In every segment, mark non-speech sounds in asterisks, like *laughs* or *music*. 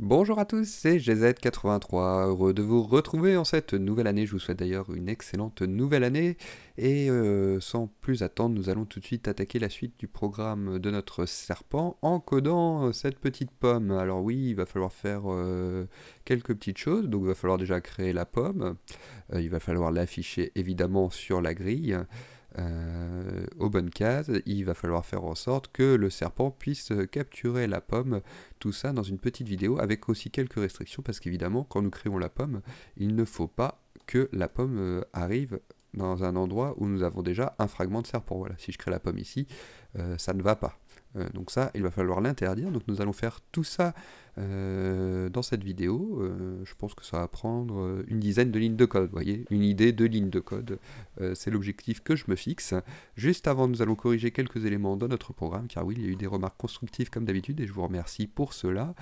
Bonjour à tous, c'est GZ83, heureux de vous retrouver en cette nouvelle année. Je vous souhaite d'ailleurs une excellente nouvelle année. Et euh, sans plus attendre, nous allons tout de suite attaquer la suite du programme de notre serpent en codant euh, cette petite pomme. Alors oui, il va falloir faire euh, quelques petites choses. Donc il va falloir déjà créer la pomme. il va falloir l'afficher évidemment sur la grille. Euh, aux bonnes cases, il va falloir faire en sorte que le serpent puisse capturer la pomme, tout ça dans une petite vidéo avec aussi quelques restrictions parce qu'évidemment quand nous créons la pomme, il ne faut pas que la pomme euh, arrive dans un endroit où nous avons déjà un fragment de serpent. Voilà, si je crée la pomme ici, euh, ça ne va pas. Euh, donc ça, il va falloir l'interdire. Donc nous allons faire tout ça euh, dans cette vidéo. Euh, je pense que ça va prendre une dizaine de lignes de code, vous voyez Une idée, de lignes de code. C'est l'objectif que je me fixe. Juste avant, nous allons corriger quelques éléments dans notre programme, car oui, il y a eu des remarques constructives comme d'habitude, et je vous remercie pour cela.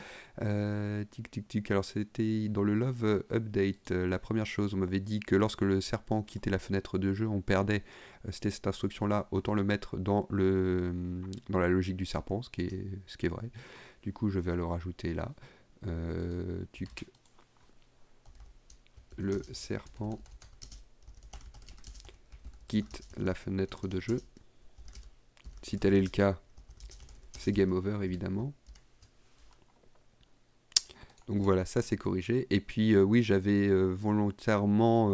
tic, tic, tic. Alors c'était dans le Love Update, la première chose, on m'avait dit que lorsque le serpent quittait la fenêtre de jeu, on perdait euh, c'était cette instruction-là, autant le mettre dans, le, dans la logique du serpent, ce qui, est, ce qui est vrai. Du coup, je vais le rajouter là. Euh, Le serpent quitte la fenêtre de jeu. Si tel est le cas, c'est game over évidemment. Donc voilà, ça c'est corrigé. Et puis euh, oui, j'avais euh, volontairement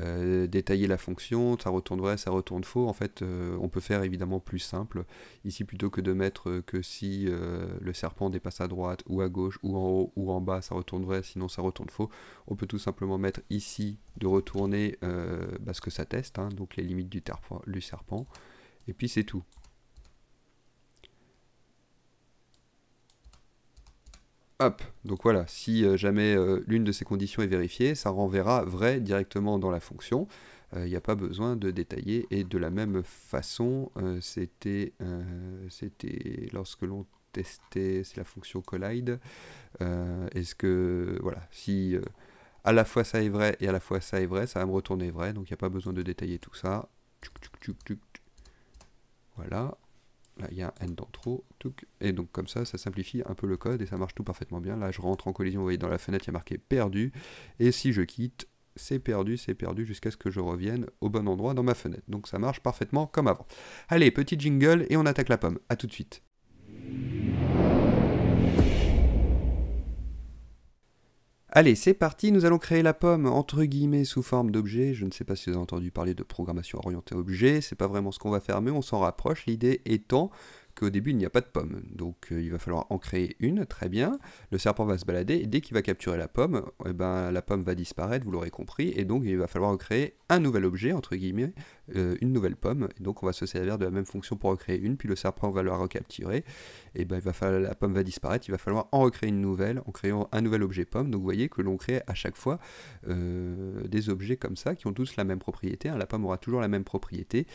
euh, détailler la fonction, ça retournerait, ça retourne faux. En fait, euh, on peut faire évidemment plus simple. Ici, plutôt que de mettre euh, que si le serpent dépasse à droite ou à gauche ou en haut ou en bas, ça retournerait, sinon ça retourne faux, on peut tout simplement mettre ici de retourner parce bah, ce que ça teste, hein, donc les limites du serpent. Et puis c'est tout. Donc voilà, si euh, jamais euh, l'une de ces conditions est vérifiée, ça renverra vrai directement dans la fonction. Euh, il n'y a pas besoin de détailler. Et de la même façon, c'était lorsque l'on testait, la fonction collide. Est-ce que, voilà, si à la fois ça est vrai et à la fois ça est vrai, ça va me retourner vrai, donc il n'y a pas besoin de détailler tout ça. Voilà, Là, il y a un n dans trop. Et donc comme ça, ça simplifie un peu le code et ça marche tout parfaitement bien. Là, je rentre en collision, vous voyez, dans la fenêtre, il y a marqué perdu. Et si je quitte, c'est perdu, c'est perdu jusqu'à ce que je revienne au bon endroit dans ma fenêtre. Donc ça marche parfaitement comme avant. Allez, petit jingle et on attaque la pomme. A tout de suite. Allez, c'est parti, nous allons créer la pomme, entre guillemets, sous forme d'objet. Je ne sais pas si vous avez entendu parler de programmation orientée objet, c'est pas vraiment ce qu'on va faire, mais on s'en rapproche. L'idée étant qu'au début, il n'y a pas de pomme. Donc, euh, il va falloir en créer une, très bien. Le serpent va se balader, et dès qu'il va capturer la pomme, eh ben, la pomme va disparaître, vous l'aurez compris, et donc il va falloir en créer un nouvel objet, entre guillemets, euh, une nouvelle pomme. Et donc on va se servir de la même fonction pour recréer une, puis le serpent va la recapturer. Et ben, il va la pomme va disparaître, il va falloir en recréer une nouvelle en créant un nouvel objet pomme. Donc vous voyez que l'on crée à chaque fois euh, des objets comme ça qui ont tous la même propriété. La pomme aura toujours la même propriété.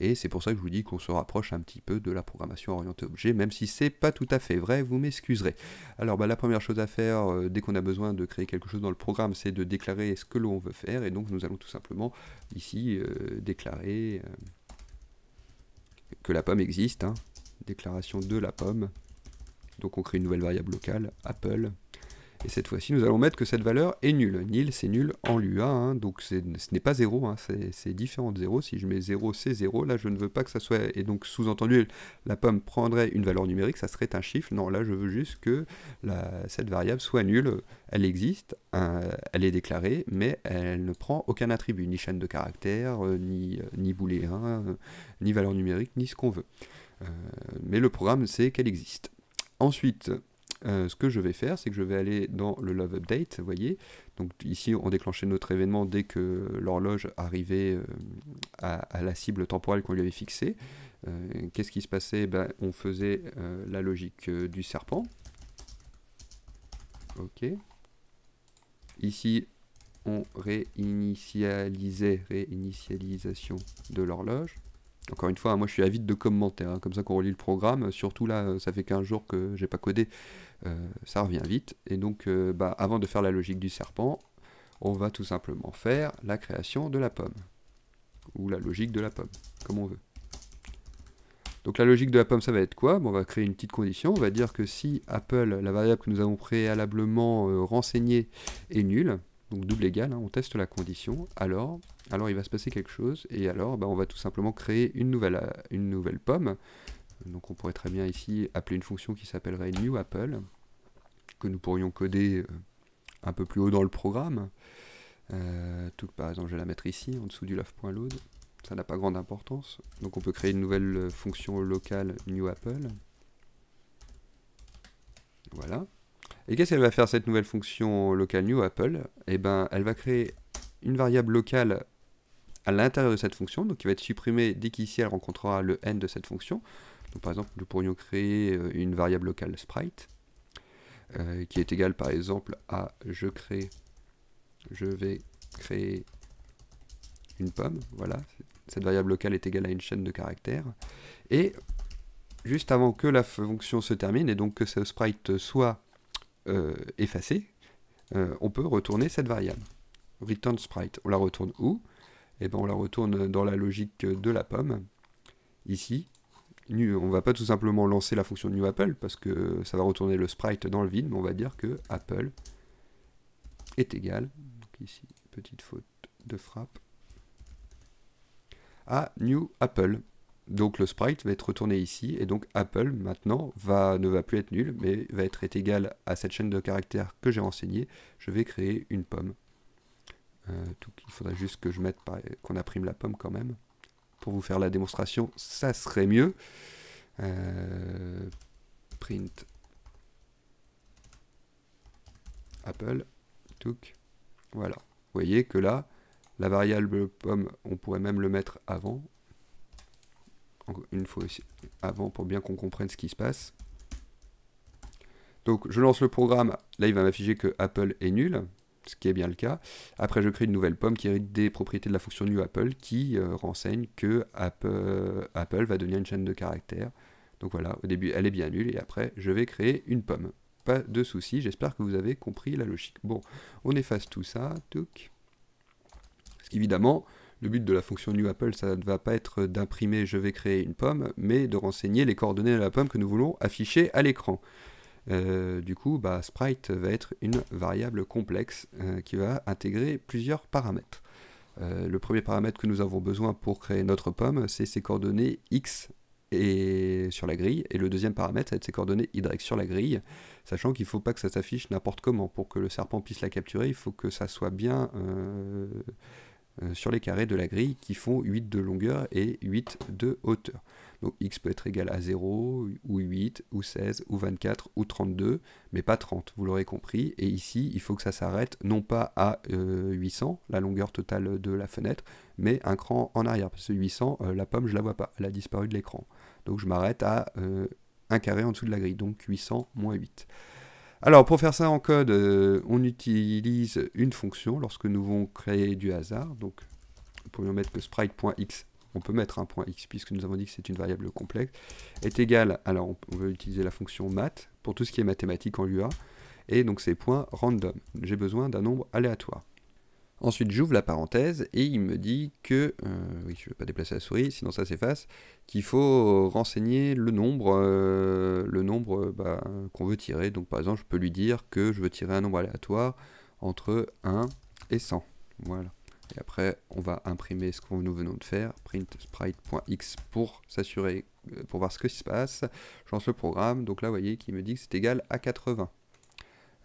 Et c'est pour ça que je vous dis qu'on se rapproche un petit peu de la programmation orientée objet, même si c'est pas tout à fait vrai, vous m'excuserez. Alors ben, la première chose à faire euh, dès qu'on a besoin de créer quelque chose dans le programme, c'est de déclarer ce que l'on veut faire. Et donc nous allons tout simplement ici euh, déclarer euh, que la pomme existe. Hein. Déclaration de la pomme. Donc on crée une nouvelle variable locale, Apple. Et cette fois-ci, nous allons mettre que cette valeur est nulle. Nil, c'est nul en l'UA, hein. donc ce n'est pas 0, hein. c'est différent de 0. Si je mets 0, c'est 0. Là, je ne veux pas que ça soit... Et donc, sous-entendu, la pomme prendrait une valeur numérique, ça serait un chiffre. Non, là, je veux juste que cette variable soit nulle. Elle existe, hein. elle est déclarée, mais elle ne prend aucun attribut, ni chaîne de caractères, euh, ni, euh, ni booléen, euh, ni valeur numérique, ni ce qu'on veut. mais le programme, c'est qu'elle existe. Ensuite, euh, ce que je vais faire, c'est que je vais aller dans le Love Update, vous voyez. Donc ici, on déclenchait notre événement dès que l'horloge arrivait euh, à, la cible temporelle qu'on lui avait fixée. Euh, qu'est-ce qui se passait ben, On faisait la logique du serpent. OK. Ici, on réinitialisait, réinitialisation de l'horloge. Encore une fois, moi je suis avide de commenter, hein. comme ça qu'on relit le programme. Surtout là, euh, ça fait 15 jours que j'ai pas codé, euh, ça revient vite. Et donc, euh, bah, avant de faire la logique du serpent, on va tout simplement faire la création de la pomme. Ou la logique de la pomme, comme on veut. Donc la logique de la pomme, ça va être quoi On va créer une petite condition, on va dire que si Apple, la variable que nous avons préalablement renseignée, est nulle, donc double égal, hein, on teste la condition, alors alors il va se passer quelque chose, et alors bah, on va tout simplement créer une nouvelle, euh, une nouvelle pomme. Donc on pourrait très bien ici appeler une fonction qui s'appellerait new apple, que nous pourrions coder euh, un peu plus haut dans le programme. Euh, tout, par exemple, je vais la mettre ici, en dessous du love.load. Ça n'a pas grande importance. Donc on peut créer une nouvelle fonction locale new apple. Voilà. Et qu'est-ce qu'elle va faire cette nouvelle fonction locale new apple Eh ben, elle va créer une variable locale à l'intérieur de cette fonction, donc qui va être supprimé dès qu'ici elle rencontrera le n de cette fonction. Donc par exemple, nous pourrions créer euh, une variable locale sprite, euh, qui est égale par exemple à je crée, je vais créer une pomme, voilà, cette variable locale est égale à une chaîne de caractères, et juste avant que la fonction se termine, et donc que ce sprite soit euh, effacé, on peut retourner cette variable, return sprite, on la retourne où et eh bien on la retourne dans la logique de la pomme. Ici, on ne va pas tout simplement lancer la fonction new apple parce que ça va retourner le sprite dans le vide, mais on va dire que apple est égal, donc ici petite faute de frappe, à new apple. Donc le sprite va être retourné ici, et donc Apple maintenant ne va plus être nul, mais va être égal à cette chaîne de caractères que j'ai renseignée. Je vais créer une pomme. Euh, il faudrait juste que je mette qu'on imprime la pomme quand même pour vous faire la démonstration, ça serait mieux. Euh, print Apple, Voilà. Vous voyez que là, la variable pomme, on pourrait même le mettre avant. Une fois avant pour bien qu'on comprenne ce qui se passe. Donc je lance le programme. Là, il va m'afficher que Apple est nul ce qui est bien le cas. Après, je crée une nouvelle pomme qui hérite des propriétés de la fonction new Apple qui euh, renseigne que euh, Apple, va devenir une chaîne de caractères. Donc voilà, au début, elle est bien nulle et après, je vais créer une pomme. Pas de souci, j'espère que vous avez compris la logique. Bon, on efface tout ça. Parce qu'évidemment, le but de la fonction new Apple, ça ne va pas être d'imprimer je vais créer une pomme, mais de renseigner les coordonnées de la pomme que nous voulons afficher à l'écran. Euh, du coup, bah, sprite va être une variable complexe euh, qui va intégrer plusieurs paramètres. Euh, le premier paramètre que nous avons besoin pour créer notre pomme, c'est ses coordonnées x et sur la grille, et le deuxième paramètre, ça va être ses coordonnées y sur la grille, sachant qu'il ne faut pas que ça s'affiche n'importe comment. Pour que le serpent puisse la capturer, il faut que ça soit bien sur les carrés de la grille qui font 8 de longueur et 8 de hauteur. Donc x peut être égal à 0, ou 8, ou 16, ou 24, ou 32, mais pas 30, vous l'aurez compris. Et ici, il faut que ça s'arrête non pas à 800, euh, la longueur totale de la fenêtre, mais un cran en arrière, parce que 800, euh, la pomme, je la vois pas, elle a disparu de l'écran. Donc je m'arrête à euh, un carré en dessous de la grille, donc 800 moins 8. Alors pour faire ça en code, on utilise une fonction lorsque nous voulons créer du hasard. Donc nous pourrions mettre que sprite.x on peut mettre un point x, puisque nous avons dit que c'est une variable complexe, est égal, alors on, veut utiliser la fonction math pour tout ce qui est mathématique en UA, et donc c'est point random. J'ai besoin d'un nombre aléatoire. Ensuite, j'ouvre la parenthèse et il me dit que, euh, oui, je ne vais pas déplacer la souris, sinon ça s'efface, qu'il faut renseigner le nombre, euh, le nombre bah, qu'on veut tirer. Donc par exemple, je peux lui dire que je veux tirer un nombre aléatoire entre 1 et 100. Voilà. Et après, on va imprimer ce que nous venons de faire, print sprite.x pour s'assurer, euh, pour voir ce qui se passe. Je lance le programme, donc là, vous voyez qu'il me dit que c'est égal à 80.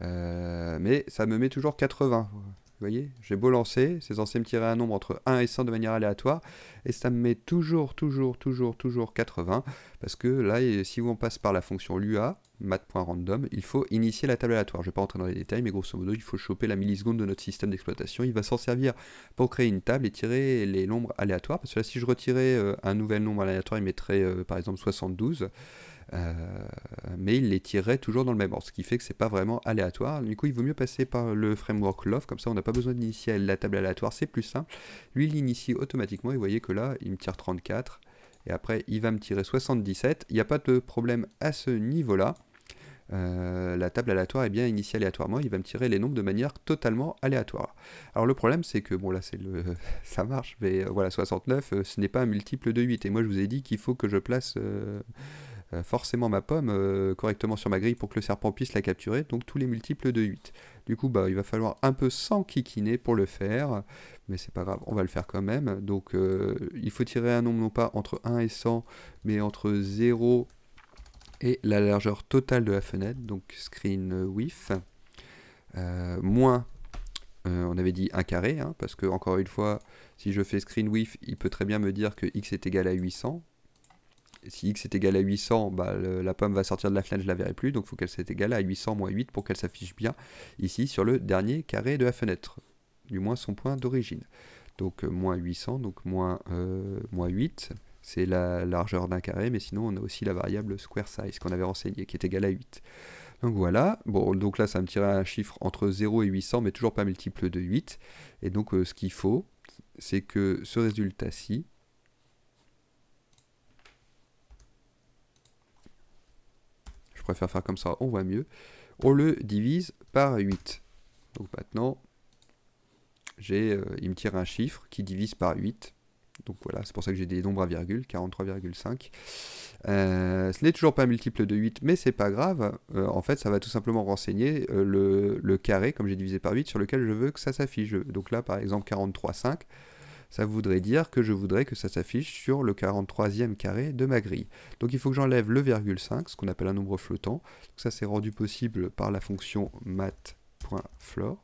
Euh, mais ça me met toujours 80. Vous voyez, j'ai beau lancer, c'est censé me tirer un nombre entre 1 et 100 de manière aléatoire, et ça me met toujours, toujours, toujours, toujours 80, parce que là, si on passe par la fonction LUA, math.random, il faut initier la table aléatoire. Je ne vais pas rentrer dans les détails, mais grosso modo, il faut choper la milliseconde de notre système d'exploitation. Il va s'en servir pour créer une table et tirer les nombres aléatoires. Parce que là, si je retirais euh, un nouvel nombre aléatoire, il mettrait euh, par exemple 72. Euh, mais il les tirerait toujours dans le même ordre, ce qui fait que c'est pas vraiment aléatoire. Du coup, il vaut mieux passer par le framework Love, comme ça on n'a pas besoin d'initier la table aléatoire, c'est plus simple. Lui, il initie automatiquement, et vous voyez que là, il me tire 34, et après, il va me tirer 77. Il n'y a pas de problème à ce niveau-là. Euh, la table aléatoire est bien initiée aléatoirement, il va me tirer les nombres de manière totalement aléatoire. Alors le problème c'est que, bon là c'est le, *laughs* ça marche, mais euh, voilà 69 euh, ce n'est pas un multiple de 8, et moi je vous ai dit qu'il faut que je place forcément ma pomme correctement sur ma grille pour que le serpent puisse la capturer, donc tous les multiples de 8. Du coup bah, il va falloir un peu s'enquiquiner pour le faire, mais c'est pas grave, on va le faire quand même, donc il faut tirer un nombre non pas entre 1 et 100, mais entre 0 et et la largeur totale de la fenêtre, donc screen euh, width, euh, moins, euh, on avait dit un carré, hein, parce que encore une fois, si je fais screen width, il peut très bien me dire que x est égal à 800. si x est égal à 800, bah, la pomme va sortir de la fenêtre, je ne la verrai plus, donc il faut qu'elle soit égale à 800 moins 8 pour qu'elle s'affiche bien ici sur le dernier carré de la fenêtre, du moins son point d'origine. Donc moins 800, donc moins 8, c'est la largeur d'un carré, mais sinon on a aussi la variable square size qu'on avait renseignée, qui est égale à 8. Donc voilà, bon, donc là ça me tirait un chiffre entre 0 et 800, mais toujours pas multiple de 8. Et donc euh, ce qu'il faut, c'est que ce résultat-ci, je préfère faire comme ça, on voit mieux, on le divise par 8. Donc maintenant, j'ai, euh, il me tire un chiffre qui divise par 8, donc voilà, c'est pour ça que j'ai des nombres à virgule, 43,5. Euh, ce n'est toujours pas un multiple de 8, mais c'est pas grave. Euh, en fait, ça va tout simplement renseigner euh, le, carré, comme j'ai divisé par 8, sur lequel je veux que ça s'affiche. Donc là, par exemple, 43,5, ça voudrait dire que je voudrais que ça s'affiche sur le 43e carré de ma grille. Donc il faut que j'enlève le virgule 5, ce qu'on appelle un nombre flottant. ça, c'est rendu possible par la fonction mat.floor.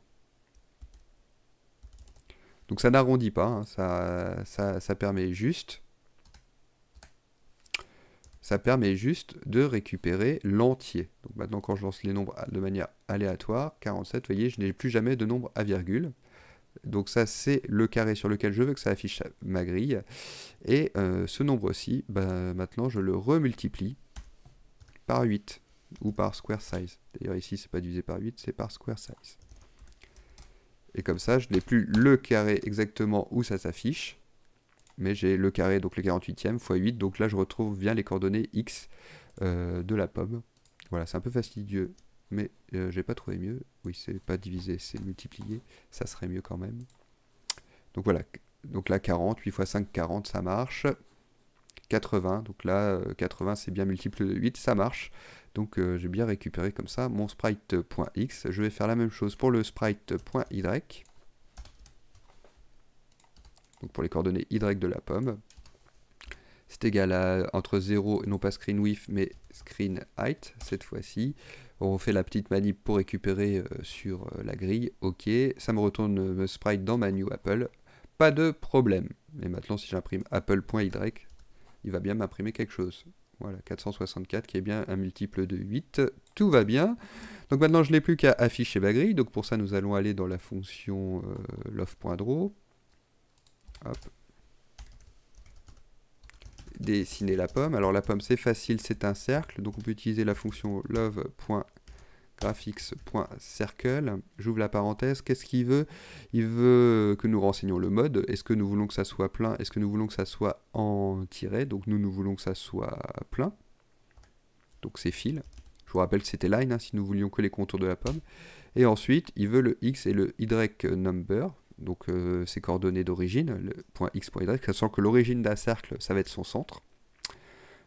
Donc ça n'arrondit pas, hein. ça, ça, permet juste ça permet juste de récupérer l'entier. Donc maintenant quand je lance les nombres de manière aléatoire, 47, vous voyez, je n'ai plus jamais de nombre à virgule. Donc ça, c'est le carré sur lequel je veux que ça affiche ma grille. Et euh, ce nombre-ci, Ben maintenant, je le remultiplie par 8 ou par square size. D'ailleurs, ici, c'est pas divisé par 8, c'est par square size. Et comme ça, je n'ai plus le carré exactement où ça s'affiche, mais j'ai le carré, donc le 48e, fois 8. Donc là, je retrouve bien les coordonnées x euh, de la pomme. Voilà, c'est un peu fastidieux, mais je euh, j'ai pas trouvé mieux. Oui, c'est pas divisé, c'est multiplié. Ça serait mieux quand même. Donc voilà, donc là 40, 8 x 5, 40, ça marche. 80, donc là 80 euh, c'est bien multiple de 8, ça marche. Donc euh, j'ai bien récupéré comme ça mon sprite.x. Je vais faire la même chose pour le sprite.y. Donc pour les coordonnées y de la pomme. C'est égal à entre 0, non pas screen width, mais screen height cette fois-ci. On fait la petite manip pour récupérer euh, sur euh, la grille. Ok, ça me retourne le sprite dans ma new Apple. Pas de problème. Mais maintenant si j'imprime apple.y, il va bien m'imprimer quelque chose. Voilà, 464 qui est bien un multiple de 8. Tout va bien. Donc maintenant, je n'ai plus qu'à afficher ma grille. Donc pour ça, nous allons aller dans la fonction euh, love.draw. Dessiner la pomme. Alors la pomme, c'est facile, c'est un cercle. Donc on peut utiliser la fonction love.draw graphics.circle. J'ouvre la parenthèse. Qu'est-ce qu'il veut Il veut que nous renseignions le mode. Est-ce que nous voulons que ça soit plein Est-ce que nous voulons que ça soit en tiré Donc nous, nous voulons que ça soit plein. Donc c'est fil. Je vous rappelle que c'était line hein, si nous voulions que les contours de la pomme. Et ensuite, il veut le x et le y number, donc ces euh, coordonnées d'origine, le point x, point que l'origine d'un cercle, ça va être son centre.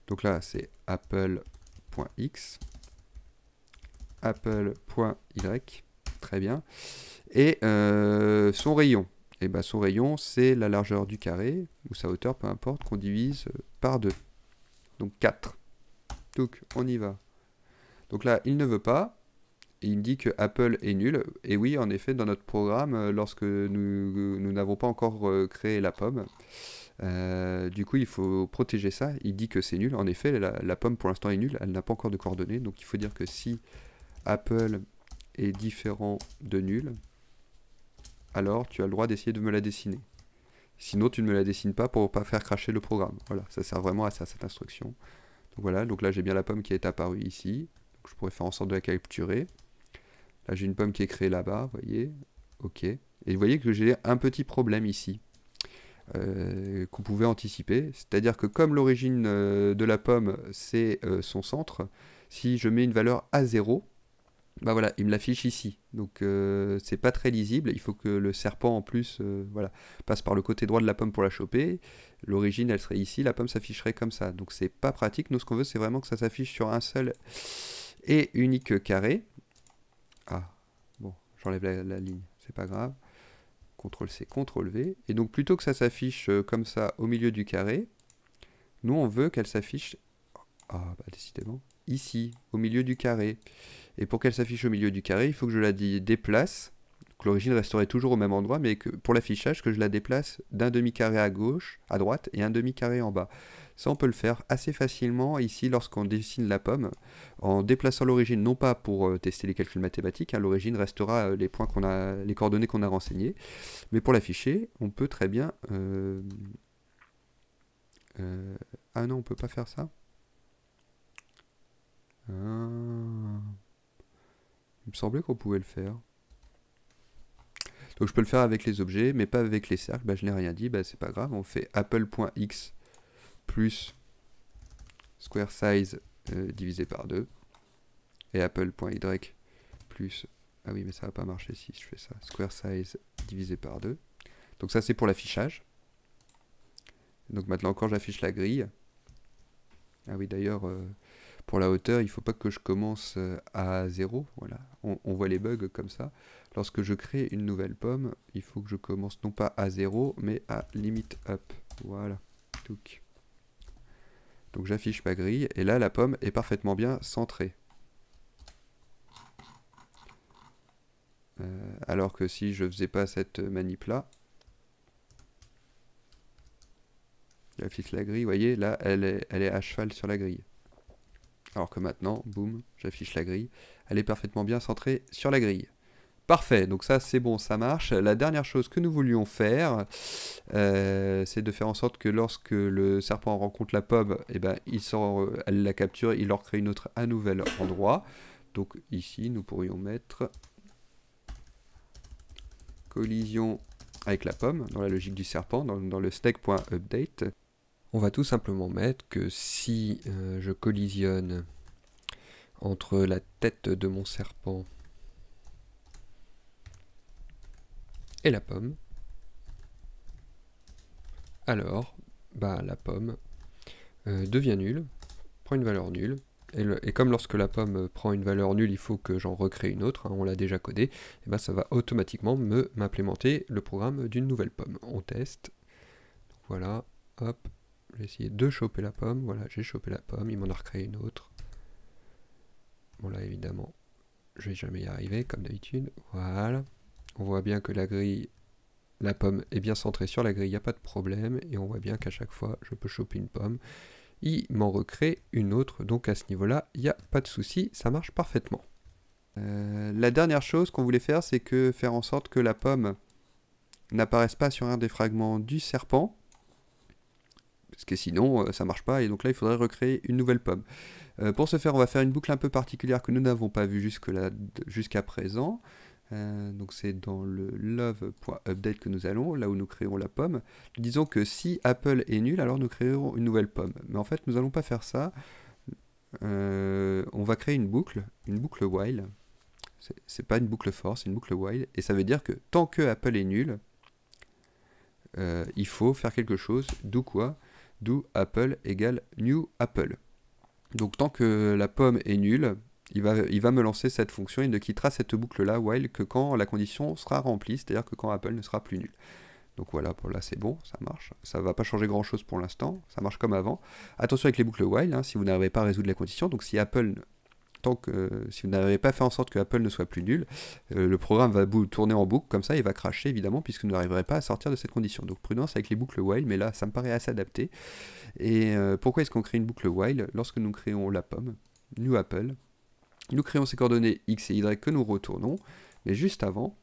Donc là, c'est apple.x apple.y, très bien. Et euh, son rayon. Et eh ben son rayon, c'est la largeur du carré, ou sa hauteur, peu importe, qu'on divise par 2. Donc 4. Donc on y va. Donc là, il ne veut pas. Et il dit que Apple est nul. Et oui, en effet, dans notre programme, euh, lorsque nous n'avons pas encore euh, créé la pomme, du coup, il faut protéger ça. Il dit que c'est nul. En effet, la, la pomme pour l'instant est nulle. Elle n'a pas encore de coordonnées. Donc il faut dire que si Apple est différent de nul, alors tu as le droit d'essayer de me la dessiner. Sinon, tu ne me la dessines pas pour pas faire cracher le programme. Voilà, ça sert vraiment à ça, cette instruction. Donc voilà, donc là j'ai bien la pomme qui est apparue ici. je pourrais faire en sorte de la capturer. Là j'ai une pomme qui est créée là-bas, vous voyez. Ok. Et vous voyez que j'ai un petit problème ici. Euh, qu'on pouvait anticiper. C'est-à-dire que comme l'origine euh, de la pomme, c'est euh, son centre, si je mets une valeur à 0, bah voilà, il me l'affiche ici. Donc euh, c'est pas très lisible. Il faut que le serpent en plus euh, voilà, passe par le côté droit de la pomme pour la choper. L'origine elle serait ici, la pomme s'afficherait comme ça. Donc c'est pas pratique. Nous ce qu'on veut c'est vraiment que ça s'affiche sur un seul et unique carré. Ah bon, j'enlève la, ligne, c'est pas grave. CTRL C, CTRL V. Et donc plutôt que ça s'affiche euh, comme ça au milieu du carré, nous on veut qu'elle s'affiche. Ah bah décidément, ici, au milieu du carré. Et pour qu'elle s'affiche au milieu du carré, il faut que je la déplace. que l'origine resterait toujours au même endroit, mais que pour l'affichage, que je la déplace d'un demi-carré à gauche, à droite, et un demi-carré en bas. Ça, on peut le faire assez facilement ici lorsqu'on dessine la pomme, en déplaçant l'origine, non pas pour euh, tester les calculs mathématiques, hein, l'origine restera euh, les, points qu'on a, les coordonnées qu'on a renseignées, mais pour l'afficher, on peut très bien... Euh, ah non, on peut pas faire ça. Ah. Il me semblait qu'on pouvait le faire. Donc je peux le faire avec les objets, mais pas avec les cercles. Bah, je n'ai rien dit, bah, c'est pas grave. On fait apple.x plus square size euh, divisé par 2. Et apple.y plus... Ah oui, mais ça va pas marcher si je fais ça. Square size divisé par 2. Donc ça, c'est pour l'affichage. Donc maintenant, quand j'affiche la grille... Ah oui, d'ailleurs, euh, pour la hauteur, il ne faut pas que je commence euh, à 0. Voilà. On, voit les bugs comme ça. Lorsque je crée une nouvelle pomme, il faut que je commence non pas à zéro, mais à limit up. Voilà. Donc, j'affiche ma grille, et là la pomme est parfaitement bien centrée. Euh, alors que si je faisais pas cette manip là, j'affiche la grille, vous voyez, là elle elle est à cheval sur la grille. Alors que maintenant, boum, j'affiche la grille. Elle est parfaitement bien centrée sur la grille. Parfait, donc ça c'est bon, ça marche. La dernière chose que nous voulions faire, euh, c'est de faire en sorte que lorsque le serpent rencontre la pomme, eh ben, il sort, elle la capture, il leur crée une autre, un nouvel endroit. Donc ici, nous pourrions mettre collision avec la pomme, dans la logique du serpent, dans, dans le stack.update on va tout simplement mettre que si euh, je collisionne entre la tête de mon serpent et la pomme, alors bah, la pomme euh, devient nulle, prend une valeur nulle, et, comme lorsque la pomme prend une valeur nulle, il faut que j'en recrée une autre, hein, on l'a déjà codé, et eh ben, ça va automatiquement m'implémenter le programme d'une nouvelle pomme. On teste, voilà, hop, j'ai essayé de choper la pomme. Voilà, j'ai chopé la pomme. Il m'en a recréé une autre. Bon, là, évidemment, je vais jamais y arriver, comme d'habitude. Voilà. On voit bien que la grille, la pomme est bien centrée sur la grille. Il n'y a pas de problème. Et on voit bien qu'à chaque fois, je peux choper une pomme. Il m'en recrée une autre. Donc, à ce niveau-là, il n'y a pas de souci. Ça marche parfaitement. Euh, la dernière chose qu'on voulait faire, c'est que faire en sorte que la pomme n'apparaisse pas sur un des fragments du serpent, parce que sinon euh, ça marche pas, et donc là il faudrait recréer une nouvelle pomme. Euh, pour ce faire, on va faire une boucle un peu particulière que nous n'avons pas vue jusqu'à présent. Euh, donc c'est dans le love.update que nous allons, là où nous créons la pomme. Disons que si Apple est nul, alors nous créerons une nouvelle pomme. Mais en fait, nous n'allons pas faire ça. on va créer une boucle, une boucle while. C'est pas une boucle for, c'est une boucle while. Et ça veut dire que tant que Apple est nul, il faut faire quelque chose, d'où quoi d'où Apple égale new Apple. Donc tant que la pomme est nulle, il va, il va me lancer cette fonction, il ne quittera cette boucle-là while que quand la condition sera remplie, c'est-à-dire que quand Apple ne sera plus nul. Donc voilà, pour là c'est bon, ça marche. Ça ne va pas changer grand-chose pour l'instant, ça marche comme avant. Attention avec les boucles while, hein, si vous n'arrivez pas à résoudre la condition, donc si Apple tant que si vous n'avez pas fait en sorte que Apple ne soit plus nul, euh, le programme va tourner en boucle, comme ça il va cracher évidemment, puisque vous n'arriverez pas à sortir de cette condition. Donc prudence avec les boucles while, mais là ça me paraît assez adapté. Et euh, pourquoi est-ce qu'on crée une boucle while lorsque nous créons la pomme, new Apple Nous créons ces coordonnées x et y que nous retournons, mais juste avant,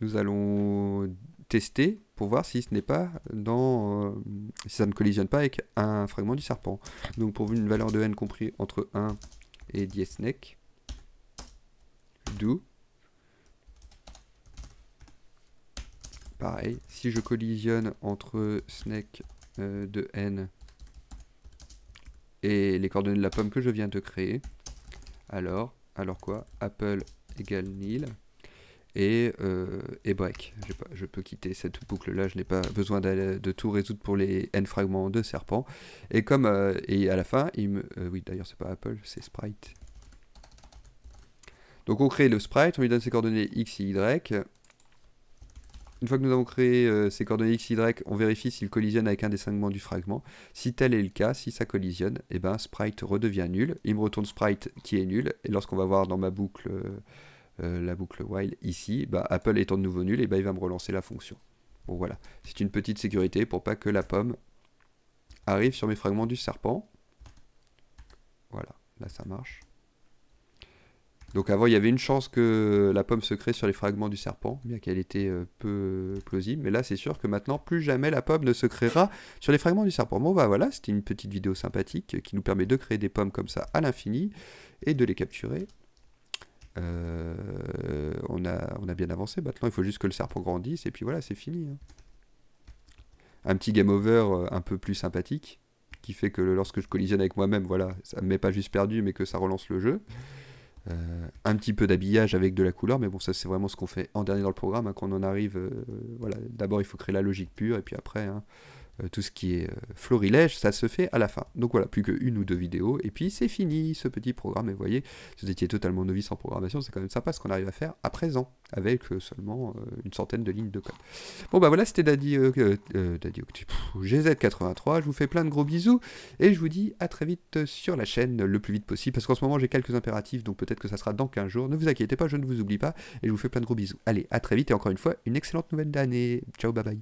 nous allons tester pour voir si ce n'est pas dans euh, si ça ne collisionne pas avec un fragment du serpent. Donc pour une valeur de n compris entre 1 et snake, Do. Pareil, si je collisionne entre snake euh, de n et les coordonnées de la pomme que je viens de créer, alors, alors quoi Apple égale nil. Euh, et, break. je peux quitter cette boucle-là, je n'ai pas besoin de tout résoudre pour les n fragments de serpent. Et comme euh, et à la fin, il me, euh, oui d'ailleurs c'est pas Apple, c'est Sprite. Donc on crée le sprite, on lui donne ses coordonnées x et y. Une fois que nous avons créé ces coordonnées x, y, on vérifie s'il collisionne avec un des segments du fragment. Si tel est le cas, si ça collisionne, et eh ben sprite redevient nul. Il me retourne sprite qui est nul. Et lorsqu'on va voir dans ma boucle euh, la boucle while ici, bah, Apple étant de nouveau nul, et eh bah, ben, il va me relancer la fonction. Bon voilà, c'est une petite sécurité pour pas que la pomme arrive sur mes fragments du serpent. Voilà, là ça marche. Donc avant, il y avait une chance que la pomme se crée sur les fragments du serpent, bien qu'elle était euh, peu plausible. Mais là, c'est sûr que maintenant, plus jamais la pomme ne se créera sur les fragments du serpent. Bon, bah voilà, c'était une petite vidéo sympathique qui nous permet de créer des pommes comme ça à l'infini et de les capturer euh, on, a, on a bien avancé maintenant, il faut juste que le serpent grandisse et puis voilà, c'est fini. Hein. Un petit game over euh, un peu plus sympathique qui fait que lorsque je collisionne avec moi-même, voilà, ça me met pas juste perdu mais que ça relance le jeu. Euh, un petit peu d'habillage avec de la couleur, mais bon, ça c'est vraiment ce qu'on fait en dernier dans le programme, hein, quand on en arrive. voilà, d'abord il faut créer la logique pure et puis après. Hein, euh, tout ce qui est euh, florilège, ça se fait à la fin. Donc voilà, plus qu'une ou deux vidéos, et puis c'est fini ce petit programme. Et vous voyez, si vous étiez totalement novice en programmation, c'est quand même sympa ce qu'on arrive à faire à présent, avec euh, seulement une centaine de lignes de code. Bon bah voilà, c'était Daddy, euh, GZ83, je vous fais plein de gros bisous, et je vous dis à très vite sur la chaîne, le plus vite possible, parce qu'en ce moment j'ai quelques impératifs, donc peut-être que ça sera dans 15 jours. Ne vous inquiétez pas, je ne vous oublie pas, et je vous fais plein de gros bisous. Allez, à très vite, et encore une fois, une excellente nouvelle d'année. Ciao, bye bye.